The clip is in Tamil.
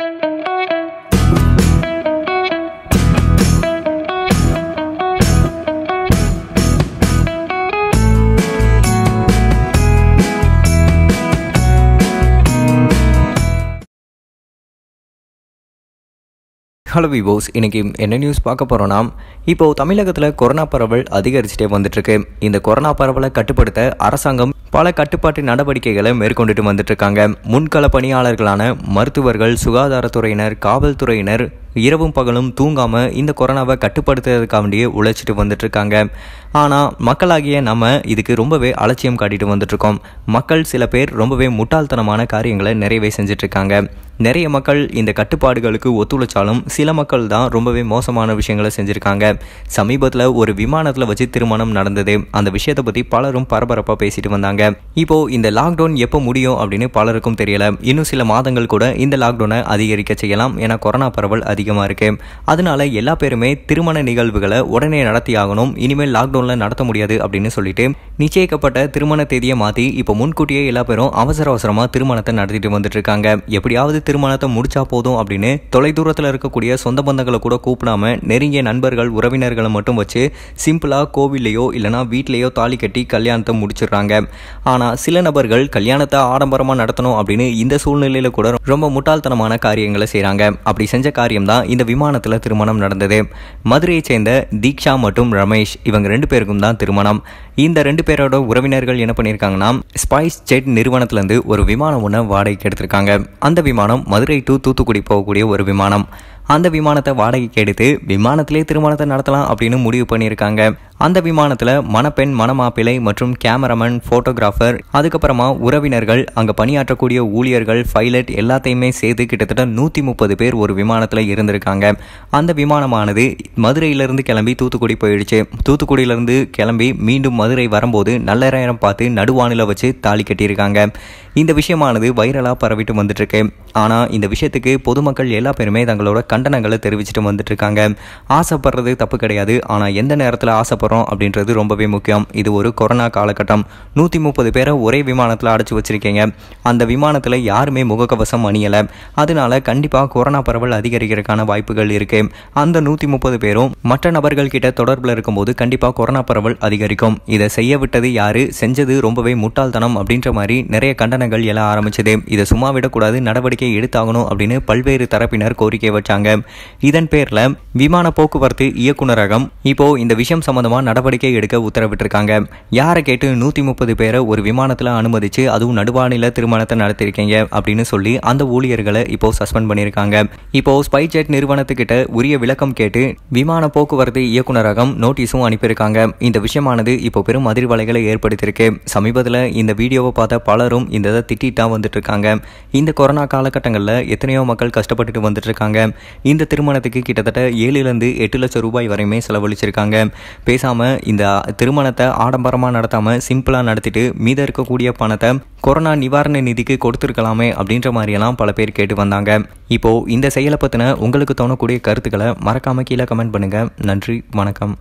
ஹலோ விவோஸ் இன்றைக்கி என்ன நியூஸ் பார்க்க போகிறோன்னா இப்போது தமிழகத்தில் கொரோனா பரவல் அதிகரிச்சுட்டே வந்துட்டுருக்கு இந்த கொரோனா பரவலை கட்டுப்படுத்த அரசாங்கம் பல கட்டுப்பாட்டு நடவடிக்கைகளை மேற்கொண்டுட்டு வந்துட்டு இருக்காங்க முன்கள பணியாளர்களான மருத்துவர்கள் சுகாதாரத்துறையினர் காவல்துறையினர் இரவும் பகலும் தூங்காமல் இந்த கொரோனாவை கட்டுப்படுத்துறதுக்காண்டியே உழைச்சிட்டு வந்துட்டுருக்காங்க ஆனால் மக்களாகிய நம்ம இதுக்கு ரொம்பவே அலட்சியம் காட்டிட்டு வந்துட்டுருக்கோம் மக்கள் சில பேர் ரொம்பவே முட்டாள்தனமான காரியங்களை நிறையவே செஞ்சிட்ருக்காங்க நிறைய மக்கள் இந்த கட்டுப்பாடுகளுக்கு ஒத்துழைச்சாலும் சில மக்கள் தான் ரொம்பவே மோசமான விஷயங்களை செஞ்சுருக்காங்க சமீபத்தில் ஒரு விமானத்தில் வச்சு திருமணம் நடந்தது அந்த விஷயத்தை பற்றி பலரும் பரபரப்பாக பேசிட்டு வந்தாங்க இப்போது இந்த லாக்டவுன் எப்போ முடியும் அப்படின்னு பலருக்கும் தெரியலை இன்னும் சில மாதங்கள் கூட இந்த லாக்டவுனை அதிகரிக்க செய்யலாம் ஏன்னா கொரோனா பரவல் அதிக அதிகமாக இருக்குது அதனால எல்லா பேருமே திருமண நிகழ்வுகளை உடனே நடத்தி ஆகணும் இனிமேல் லாக்டவுனில் நடத்த முடியாது அப்படின்னு சொல்லிட்டு நிச்சயிக்கப்பட்ட திருமண தேதியை மாற்றி இப்போ முன்கூட்டியே எல்லா பேரும் அவசர அவசரமாக திருமணத்தை நடத்திட்டு வந்துட்டு இருக்காங்க எப்படியாவது திருமணத்தை முடிச்சா போதும் அப்படின்னு தொலைதூரத்தில் இருக்கக்கூடிய சொந்த பந்தங்களை கூட கூப்பிடாம நெருங்கிய நண்பர்கள் உறவினர்களை மட்டும் வச்சு சிம்பிளாக கோவில்லையோ இல்லைனா வீட்லேயோ தாலி கட்டி கல்யாணத்தை முடிச்சிடுறாங்க ஆனால் சில நபர்கள் கல்யாணத்தை ஆடம்பரமாக நடத்தணும் அப்படின்னு இந்த சூழ்நிலையில் கூட ரொம்ப முட்டாள்தனமான காரியங்களை செய்கிறாங்க அப்படி செஞ்ச காரியம் தான் இந்த விமானத்தில் திருமணம் நடந்தது மதுரையைச் சேர்ந்த தீக்ஷா மற்றும் ரமேஷ் இவங்க ரெண்டு பேருக்கும் தான் திருமணம் இந்த ரெண்டு பேரோட உறவினர்கள் என்ன பண்ணியிருக்காங்கன்னா ஸ்பைஸ் ஜெட் நிறுவனத்திலேருந்து ஒரு விமானம் ஒன்று வாடகைக்கு எடுத்திருக்காங்க அந்த விமானம் மதுரை டு தூத்துக்குடி போகக்கூடிய ஒரு விமானம் அந்த விமானத்தை வாடகைக்கு எடுத்து விமானத்திலே திருமணத்தை நடத்தலாம் அப்படின்னு முடிவு பண்ணியிருக்காங்க அந்த விமானத்தில் மணப்பெண் மணமாப்பிளை மற்றும் கேமராமேன் ஃபோட்டோகிராஃபர் அதுக்கப்புறமா உறவினர்கள் அங்கே பணியாற்றக்கூடிய ஊழியர்கள் பைலட் எல்லாத்தையுமே சேர்த்து கிட்டத்தட்ட நூற்றி முப்பது பேர் ஒரு விமானத்தில் இருந்திருக்காங்க அந்த விமானமானது மதுரையிலிருந்து கிளம்பி தூத்துக்குடி போயிடுச்சு தூத்துக்குடியிலிருந்து கிளம்பி மீண்டும் மதுரை வரும்போது நல்ல நேரம் பார்த்து நடுவானில வச்சு தாலி கட்டியிருக்காங்க இந்த விஷயமானது வைரலாக பரவிட்டு இருக்கு ஆனால் இந்த விஷயத்துக்கு பொதுமக்கள் எல்லா பேருமே தங்களோட கண்டனங்களை தெரிவிச்சுட்டு வந்துட்டுருக்காங்க ஆசைப்படுறது தப்பு கிடையாது ஆனால் எந்த நேரத்தில் ஆசைப்படுறது போகிறோம் அப்படின்றது ரொம்பவே முக்கியம் இது ஒரு கொரோனா காலகட்டம் நூற்றி முப்பது பேரை ஒரே விமானத்தில் அடைச்சி வச்சுருக்கீங்க அந்த விமானத்தில் யாருமே முகக்கவசம் அணியலை அதனால் கண்டிப்பாக கொரோனா பரவல் அதிகரிக்கிறதுக்கான வாய்ப்புகள் இருக்குது அந்த நூற்றி முப்பது பேரும் மற்ற நபர்கள் கிட்ட தொடர்பில் இருக்கும்போது கண்டிப்பாக கொரோனா பரவல் அதிகரிக்கும் இதை செய்ய விட்டது யாரு செஞ்சது ரொம்பவே முட்டாள்தனம் அப்படின்ற மாதிரி நிறைய கண்டனங்கள் எழ ஆரம்பிச்சது இதை சும்மா விடக்கூடாது நடவடிக்கை எடுத்தாகணும் அப்படின்னு பல்வேறு தரப்பினர் கோரிக்கை வச்சாங்க இதன் பேரில் விமான போக்குவரத்து இயக்குநரகம் இப்போ இந்த விஷயம் சம்பந்தமாக சம்பந்தமாக நடவடிக்கை எடுக்க உத்தரவிட்டிருக்காங்க யாரை கேட்டு நூற்றி முப்பது பேரை ஒரு விமானத்தில் அனுமதித்து அதுவும் நடுவானில திருமணத்தை நடத்திருக்கீங்க அப்படின்னு சொல்லி அந்த ஊழியர்களை இப்போ சஸ்பெண்ட் பண்ணியிருக்காங்க இப்போ ஸ்பைஜெட் நிறுவனத்துக்கிட்ட உரிய விளக்கம் கேட்டு விமான போக்குவரத்து இயக்குநரகம் நோட்டீஸும் அனுப்பியிருக்காங்க இந்த விஷயமானது இப்போ பெரும் அதிர்வலைகளை ஏற்படுத்தியிருக்கு சமீபத்தில் இந்த வீடியோவை பார்த்த பலரும் இந்த இதை திட்டிட்டு வந்துட்டு இருக்காங்க இந்த கொரோனா காலகட்டங்களில் எத்தனையோ மக்கள் கஷ்டப்பட்டுட்டு வந்துட்டு இருக்காங்க இந்த திருமணத்துக்கு கிட்டத்தட்ட ஏழுலேருந்து எட்டு லட்சம் ரூபாய் வரையுமே செலவழிச்சிருக்காங்க பேசாமல் பேசாமல் இந்த திருமணத்தை ஆடம்பரமாக நடத்தாமல் சிம்பிளாக நடத்திட்டு மீத இருக்கக்கூடிய பணத்தை கொரோனா நிவாரண நிதிக்கு கொடுத்துருக்கலாமே அப்படின்ற மாதிரியெல்லாம் பல பேர் கேட்டு வந்தாங்க இப்போது இந்த செயலை பற்றின உங்களுக்கு தோணக்கூடிய கருத்துக்களை மறக்காமல் கீழே கமெண்ட் பண்ணுங்கள் நன்றி வணக்கம்